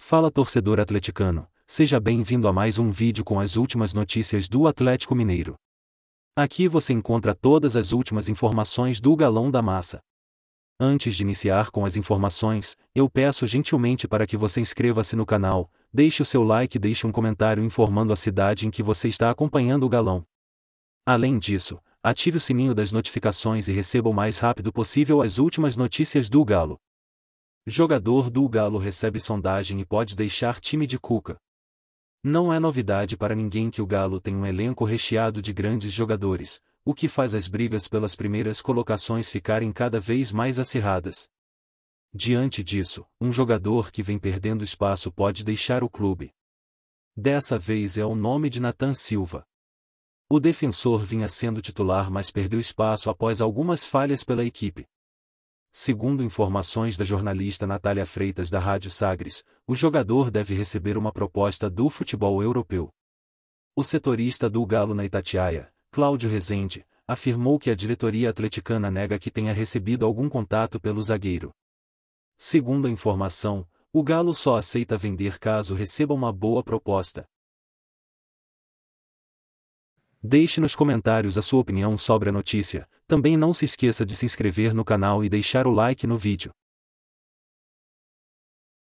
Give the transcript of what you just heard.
Fala torcedor atleticano, seja bem-vindo a mais um vídeo com as últimas notícias do Atlético Mineiro. Aqui você encontra todas as últimas informações do Galão da Massa. Antes de iniciar com as informações, eu peço gentilmente para que você inscreva-se no canal, deixe o seu like e deixe um comentário informando a cidade em que você está acompanhando o Galão. Além disso, ative o sininho das notificações e receba o mais rápido possível as últimas notícias do Galo. Jogador do Galo recebe sondagem e pode deixar time de Cuca. Não é novidade para ninguém que o Galo tem um elenco recheado de grandes jogadores, o que faz as brigas pelas primeiras colocações ficarem cada vez mais acirradas. Diante disso, um jogador que vem perdendo espaço pode deixar o clube. Dessa vez é o nome de Nathan Silva. O defensor vinha sendo titular mas perdeu espaço após algumas falhas pela equipe. Segundo informações da jornalista Natália Freitas da Rádio Sagres, o jogador deve receber uma proposta do futebol europeu. O setorista do Galo na Itatiaia, Cláudio Rezende, afirmou que a diretoria atleticana nega que tenha recebido algum contato pelo zagueiro. Segundo a informação, o Galo só aceita vender caso receba uma boa proposta. Deixe nos comentários a sua opinião sobre a notícia, também não se esqueça de se inscrever no canal e deixar o like no vídeo.